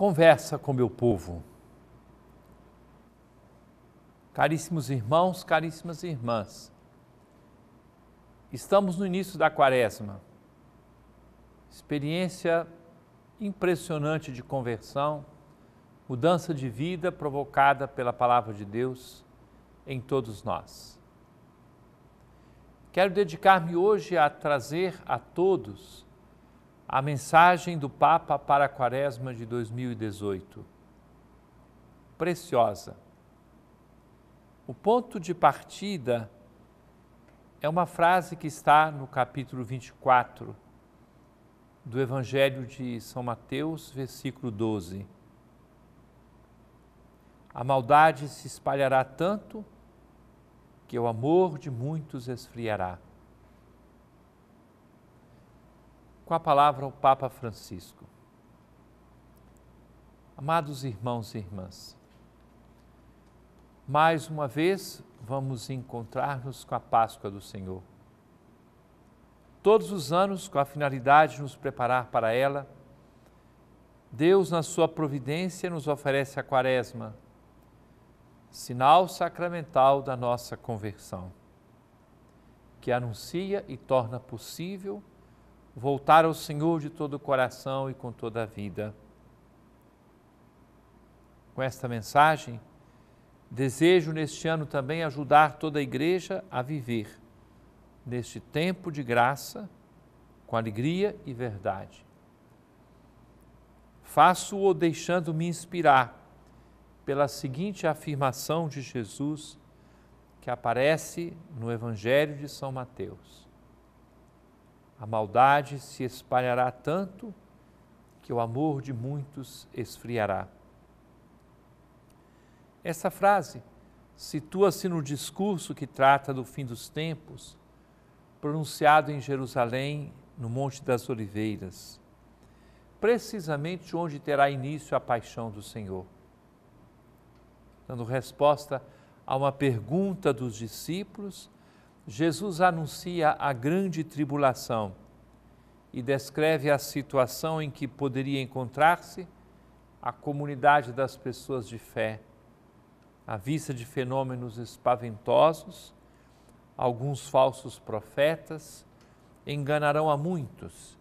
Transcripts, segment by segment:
conversa com meu povo. Caríssimos irmãos, caríssimas irmãs, estamos no início da quaresma, experiência impressionante de conversão, mudança de vida provocada pela palavra de Deus em todos nós. Quero dedicar-me hoje a trazer a todos a mensagem do Papa para a Quaresma de 2018. Preciosa. O ponto de partida é uma frase que está no capítulo 24 do Evangelho de São Mateus, versículo 12. A maldade se espalhará tanto que o amor de muitos esfriará. com a palavra o Papa Francisco. Amados irmãos e irmãs, mais uma vez vamos encontrar-nos com a Páscoa do Senhor. Todos os anos, com a finalidade de nos preparar para ela, Deus, na sua providência, nos oferece a Quaresma, sinal sacramental da nossa conversão, que anuncia e torna possível voltar ao Senhor de todo o coração e com toda a vida. Com esta mensagem, desejo neste ano também ajudar toda a igreja a viver neste tempo de graça com alegria e verdade. Faço-o deixando-me inspirar pela seguinte afirmação de Jesus que aparece no Evangelho de São Mateus. A maldade se espalhará tanto que o amor de muitos esfriará. Essa frase situa-se no discurso que trata do fim dos tempos, pronunciado em Jerusalém, no Monte das Oliveiras, precisamente onde terá início a paixão do Senhor. Dando resposta a uma pergunta dos discípulos Jesus anuncia a grande tribulação e descreve a situação em que poderia encontrar-se a comunidade das pessoas de fé, à vista de fenômenos espaventosos, alguns falsos profetas enganarão a muitos,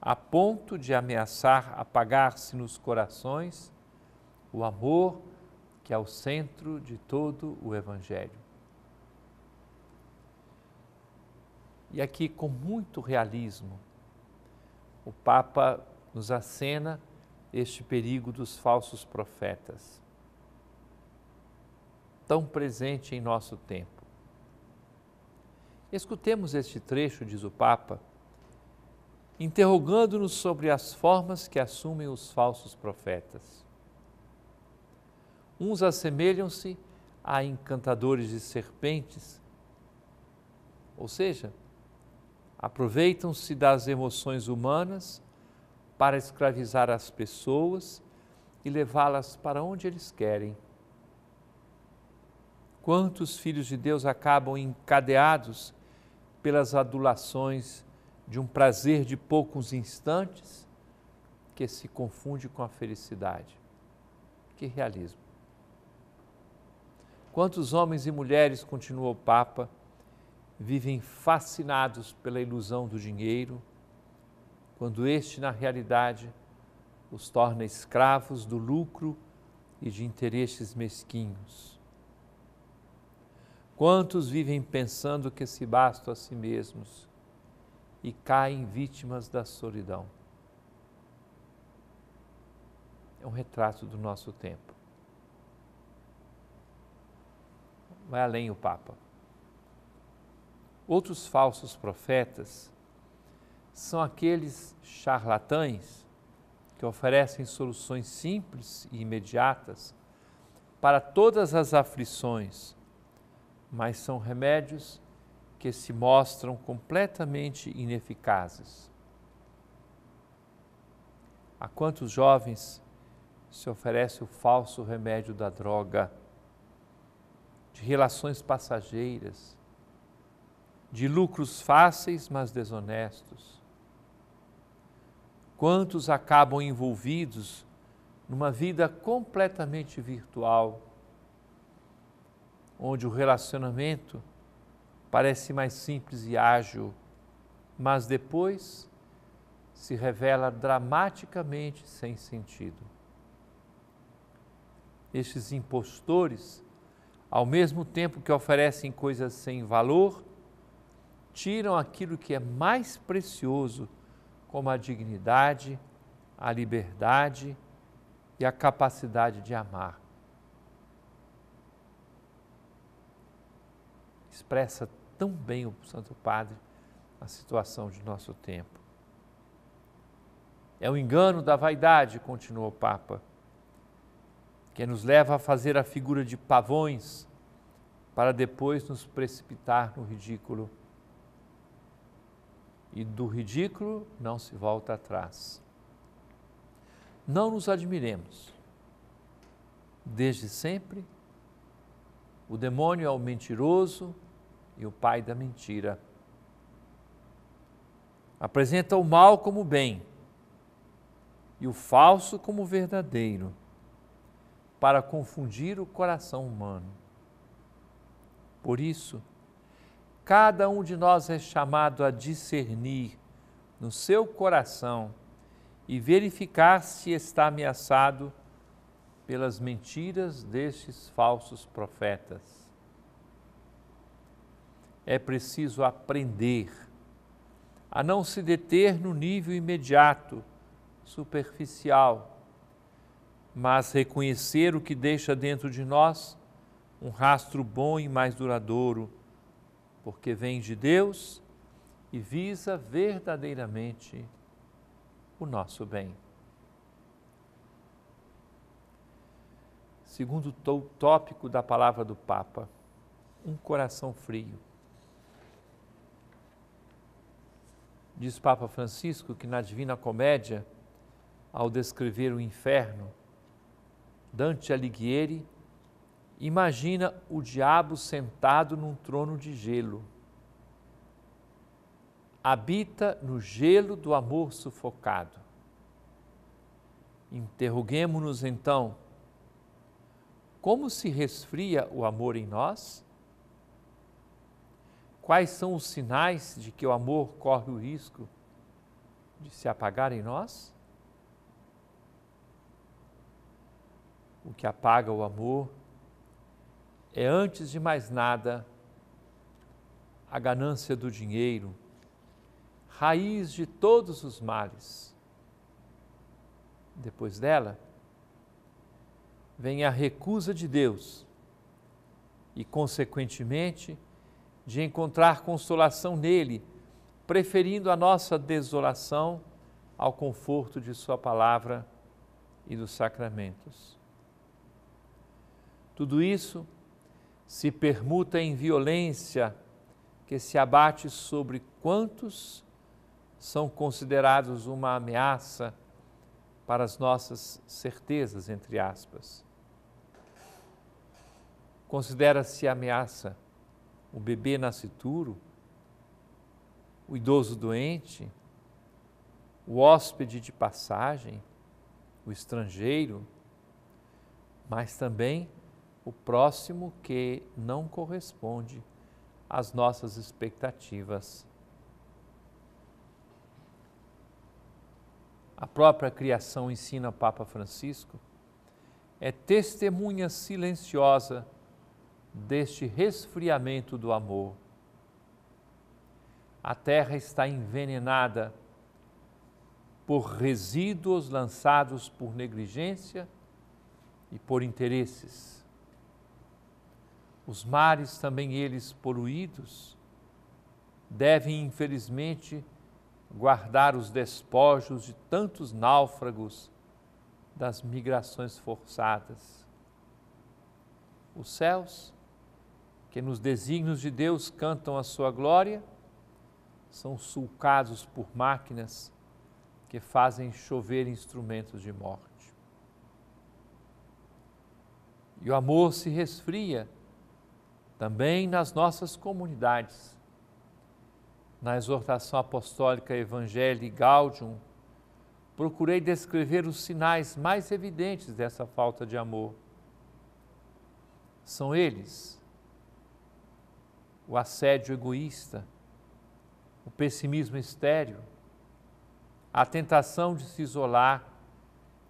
a ponto de ameaçar apagar-se nos corações o amor que é o centro de todo o Evangelho. E aqui, com muito realismo, o Papa nos acena este perigo dos falsos profetas, tão presente em nosso tempo. Escutemos este trecho, diz o Papa, interrogando-nos sobre as formas que assumem os falsos profetas. Uns assemelham-se a encantadores de serpentes, ou seja, aproveitam-se das emoções humanas para escravizar as pessoas e levá-las para onde eles querem. Quantos filhos de Deus acabam encadeados pelas adulações de um prazer de poucos instantes que se confunde com a felicidade? Que realismo! Quantos homens e mulheres, continua o Papa, vivem fascinados pela ilusão do dinheiro, quando este, na realidade, os torna escravos do lucro e de interesses mesquinhos. Quantos vivem pensando que se bastam a si mesmos e caem vítimas da solidão? É um retrato do nosso tempo. Vai além o Papa. Outros falsos profetas são aqueles charlatães que oferecem soluções simples e imediatas para todas as aflições, mas são remédios que se mostram completamente ineficazes. A quantos jovens se oferece o falso remédio da droga, de relações passageiras, de lucros fáceis, mas desonestos. Quantos acabam envolvidos numa vida completamente virtual, onde o relacionamento parece mais simples e ágil, mas depois se revela dramaticamente sem sentido. Estes impostores, ao mesmo tempo que oferecem coisas sem valor, tiram aquilo que é mais precioso, como a dignidade, a liberdade e a capacidade de amar. Expressa tão bem o Santo Padre a situação de nosso tempo. É o um engano da vaidade, continuou o Papa, que nos leva a fazer a figura de pavões para depois nos precipitar no ridículo e do ridículo não se volta atrás. Não nos admiremos. Desde sempre, o demônio é o mentiroso e o pai da mentira. Apresenta o mal como bem e o falso como verdadeiro, para confundir o coração humano. Por isso, Cada um de nós é chamado a discernir no seu coração e verificar se está ameaçado pelas mentiras destes falsos profetas. É preciso aprender a não se deter no nível imediato, superficial, mas reconhecer o que deixa dentro de nós um rastro bom e mais duradouro porque vem de Deus e visa verdadeiramente o nosso bem. Segundo o tópico da palavra do Papa, um coração frio. Diz Papa Francisco que na Divina Comédia, ao descrever o inferno, Dante Alighieri Imagina o diabo sentado num trono de gelo. Habita no gelo do amor sufocado. Interroguemos-nos então: como se resfria o amor em nós? Quais são os sinais de que o amor corre o risco de se apagar em nós? O que apaga o amor é, antes de mais nada, a ganância do dinheiro, raiz de todos os males. Depois dela, vem a recusa de Deus e, consequentemente, de encontrar consolação nele, preferindo a nossa desolação ao conforto de Sua palavra e dos sacramentos. Tudo isso se permuta em violência que se abate sobre quantos são considerados uma ameaça para as nossas certezas, entre aspas. Considera-se ameaça o bebê nascituro, o idoso doente, o hóspede de passagem, o estrangeiro, mas também o próximo que não corresponde às nossas expectativas. A própria criação ensina Papa Francisco é testemunha silenciosa deste resfriamento do amor. A terra está envenenada por resíduos lançados por negligência e por interesses. Os mares, também eles poluídos, devem infelizmente guardar os despojos de tantos náufragos das migrações forçadas. Os céus, que nos desígnios de Deus cantam a sua glória, são sulcados por máquinas que fazem chover instrumentos de morte. E o amor se resfria também nas nossas comunidades. Na exortação apostólica Evangelii Gaudium, procurei descrever os sinais mais evidentes dessa falta de amor. São eles o assédio egoísta, o pessimismo estéreo, a tentação de se isolar,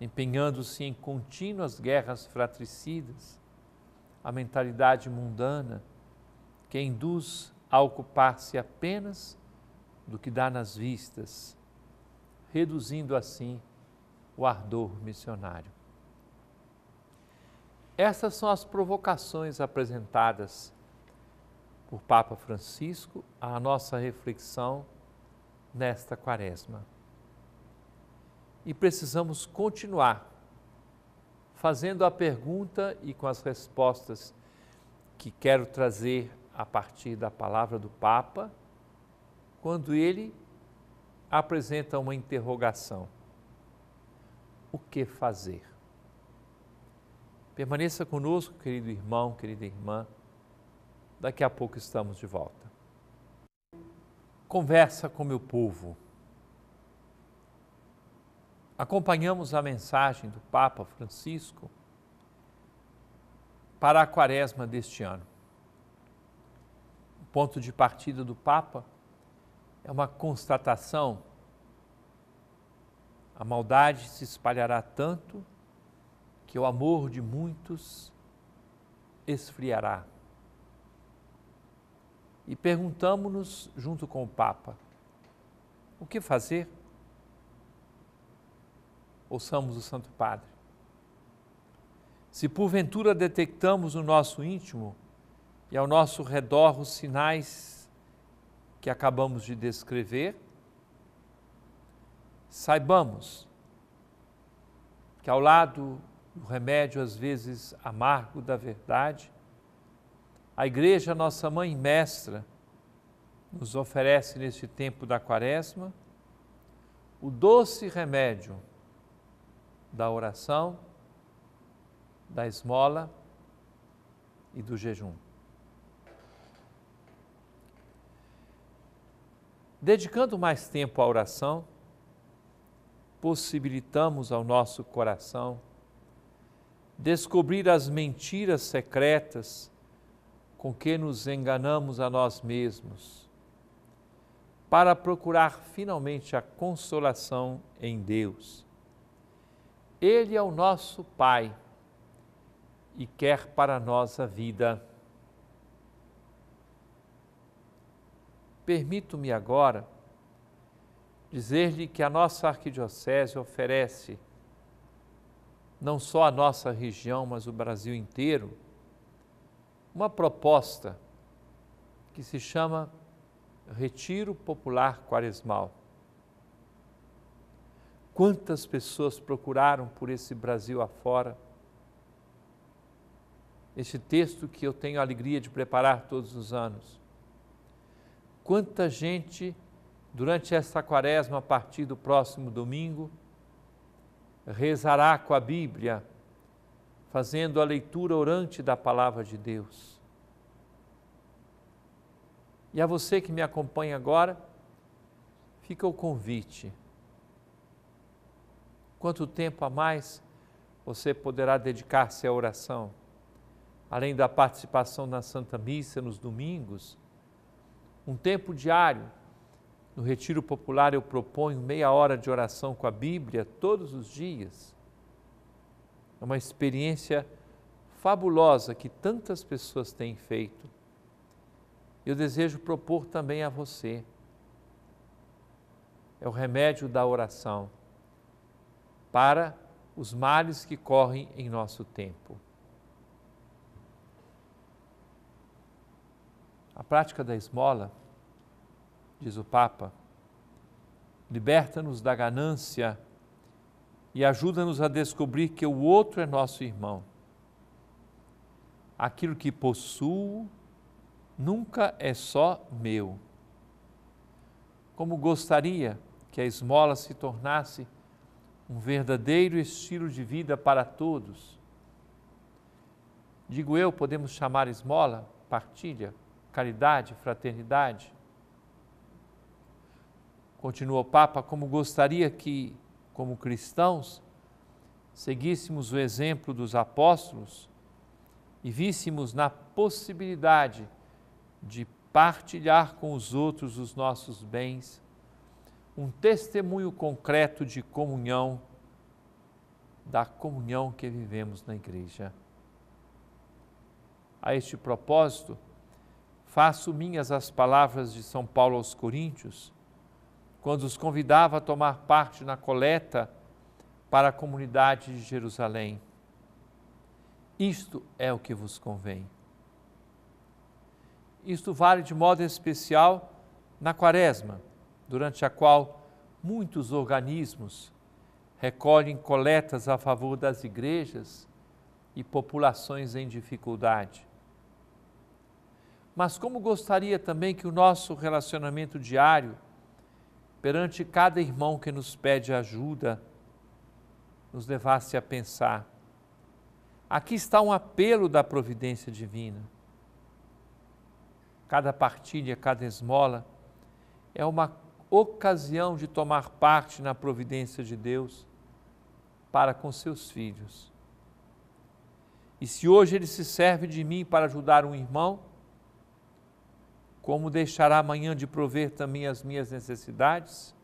empenhando-se em contínuas guerras fratricidas, a mentalidade mundana que induz a ocupar-se apenas do que dá nas vistas, reduzindo assim o ardor missionário. Essas são as provocações apresentadas por Papa Francisco à nossa reflexão nesta quaresma. E precisamos continuar fazendo a pergunta e com as respostas que quero trazer a partir da palavra do Papa, quando ele apresenta uma interrogação: O que fazer? Permaneça conosco, querido irmão, querida irmã. Daqui a pouco estamos de volta. Conversa com meu povo acompanhamos a mensagem do Papa Francisco para a quaresma deste ano. O ponto de partida do Papa é uma constatação. A maldade se espalhará tanto que o amor de muitos esfriará. E perguntamos-nos, junto com o Papa, o que fazer? ouçamos o Santo Padre. Se porventura detectamos no nosso íntimo e ao nosso redor os sinais que acabamos de descrever, saibamos que ao lado do remédio às vezes amargo da verdade, a Igreja, nossa mãe mestra, nos oferece neste tempo da Quaresma o doce remédio da oração, da esmola e do jejum. Dedicando mais tempo à oração, possibilitamos ao nosso coração descobrir as mentiras secretas com que nos enganamos a nós mesmos, para procurar finalmente a consolação em Deus ele é o nosso Pai e quer para nós a vida. Permito-me agora dizer-lhe que a nossa arquidiocese oferece, não só a nossa região, mas o Brasil inteiro, uma proposta que se chama Retiro Popular Quaresmal. Quantas pessoas procuraram por esse Brasil afora? Este texto que eu tenho a alegria de preparar todos os anos. Quanta gente, durante esta quaresma, a partir do próximo domingo, rezará com a Bíblia, fazendo a leitura orante da palavra de Deus. E a você que me acompanha agora, fica o convite quanto tempo a mais você poderá dedicar-se à oração, além da participação na Santa Missa nos domingos, um tempo diário. No Retiro Popular eu proponho meia hora de oração com a Bíblia todos os dias. É uma experiência fabulosa que tantas pessoas têm feito. Eu desejo propor também a você. É o remédio da oração para os males que correm em nosso tempo. A prática da esmola, diz o Papa, liberta-nos da ganância e ajuda-nos a descobrir que o outro é nosso irmão. Aquilo que possuo nunca é só meu. Como gostaria que a esmola se tornasse um verdadeiro estilo de vida para todos. Digo eu, podemos chamar esmola, partilha, caridade, fraternidade. Continua o Papa, como gostaria que, como cristãos, seguíssemos o exemplo dos apóstolos e víssemos na possibilidade de partilhar com os outros os nossos bens um testemunho concreto de comunhão, da comunhão que vivemos na igreja. A este propósito, faço minhas as palavras de São Paulo aos Coríntios, quando os convidava a tomar parte na coleta para a comunidade de Jerusalém. Isto é o que vos convém. Isto vale de modo especial na Quaresma durante a qual muitos organismos recolhem coletas a favor das igrejas e populações em dificuldade. Mas como gostaria também que o nosso relacionamento diário perante cada irmão que nos pede ajuda nos levasse a pensar: aqui está um apelo da providência divina. Cada partilha, cada esmola é uma ocasião de tomar parte na providência de Deus para com seus filhos. E se hoje ele se serve de mim para ajudar um irmão, como deixará amanhã de prover também as minhas necessidades?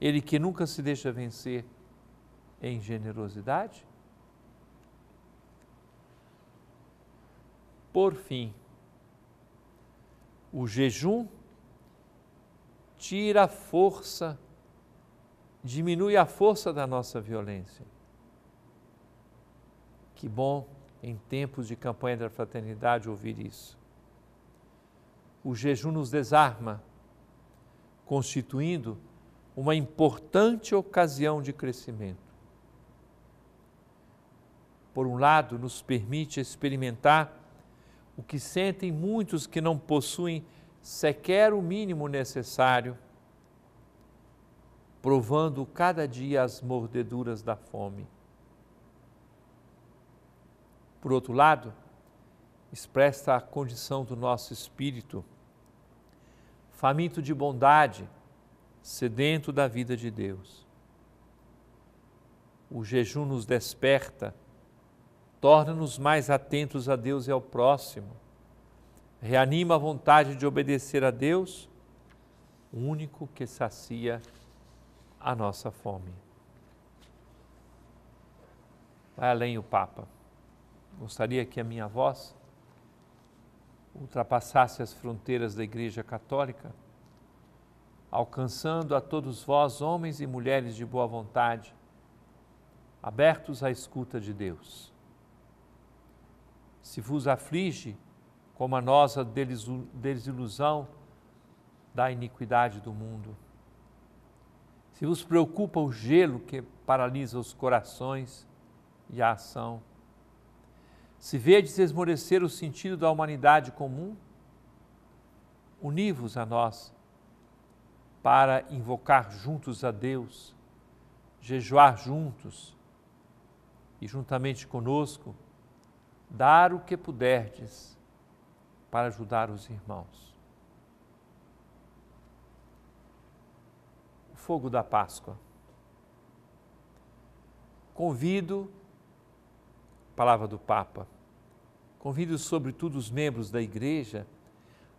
Ele que nunca se deixa vencer em generosidade? Por fim, o jejum tira a força, diminui a força da nossa violência. Que bom em tempos de campanha da fraternidade ouvir isso. O jejum nos desarma, constituindo uma importante ocasião de crescimento. Por um lado, nos permite experimentar o que sentem muitos que não possuem sequer o mínimo necessário, provando cada dia as mordeduras da fome. Por outro lado, expressa a condição do nosso espírito, faminto de bondade, sedento da vida de Deus. O jejum nos desperta, torna-nos mais atentos a Deus e ao próximo reanima a vontade de obedecer a Deus, o único que sacia a nossa fome. Vai além o Papa. Gostaria que a minha voz ultrapassasse as fronteiras da Igreja Católica, alcançando a todos vós, homens e mulheres de boa vontade, abertos à escuta de Deus. Se vos aflige, como a nossa desilusão da iniquidade do mundo. Se vos preocupa o gelo que paralisa os corações e a ação. Se vedes esmorecer o sentido da humanidade comum, uni-vos a nós para invocar juntos a Deus, jejuar juntos e juntamente conosco dar o que puderdes para ajudar os irmãos. O fogo da Páscoa. Convido, palavra do Papa, convido sobretudo os membros da Igreja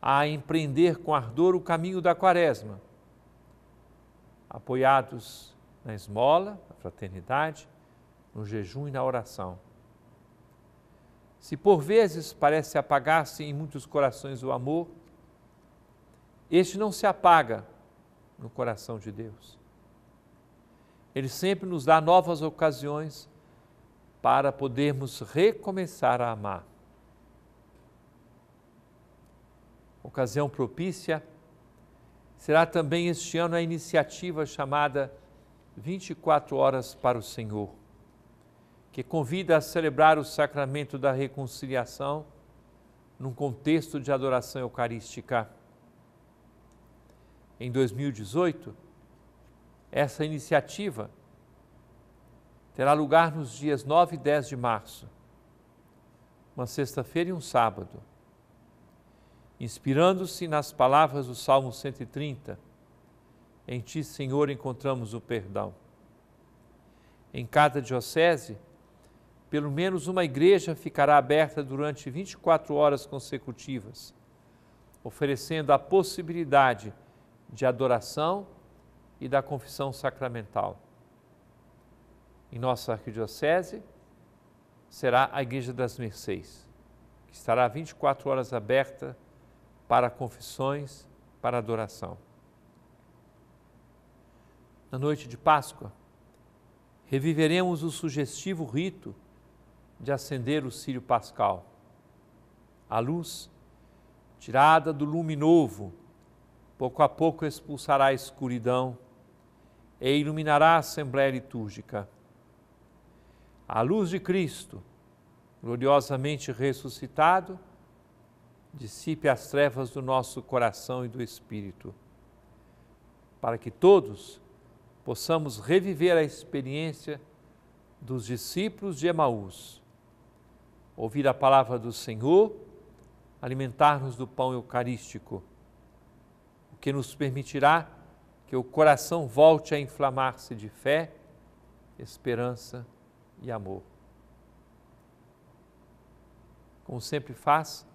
a empreender com ardor o caminho da Quaresma, apoiados na esmola, na fraternidade, no jejum e na oração se por vezes parece apagar-se em muitos corações o amor, este não se apaga no coração de Deus. Ele sempre nos dá novas ocasiões para podermos recomeçar a amar. Ocasião propícia será também este ano a iniciativa chamada 24 Horas para o Senhor que convida a celebrar o sacramento da reconciliação num contexto de adoração eucarística. Em 2018, essa iniciativa terá lugar nos dias 9 e 10 de março, uma sexta-feira e um sábado, inspirando-se nas palavras do Salmo 130. Em Ti, Senhor, encontramos o perdão. Em cada diocese, pelo menos uma igreja ficará aberta durante 24 horas consecutivas, oferecendo a possibilidade de adoração e da confissão sacramental. Em nossa arquidiocese será a Igreja das Mercês, que estará 24 horas aberta para confissões, para adoração. Na noite de Páscoa, reviveremos o sugestivo rito de acender o círio pascal. A luz, tirada do lume novo, pouco a pouco expulsará a escuridão e iluminará a Assembleia Litúrgica. A luz de Cristo, gloriosamente ressuscitado, dissipe as trevas do nosso coração e do espírito, para que todos possamos reviver a experiência dos discípulos de Emaús ouvir a palavra do Senhor, alimentar-nos do pão eucarístico, o que nos permitirá que o coração volte a inflamar-se de fé, esperança e amor. Como sempre faz,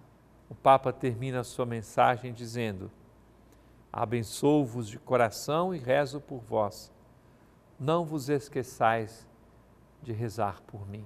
o Papa termina a sua mensagem dizendo: Abençoo-vos de coração e rezo por vós. Não vos esqueçais de rezar por mim.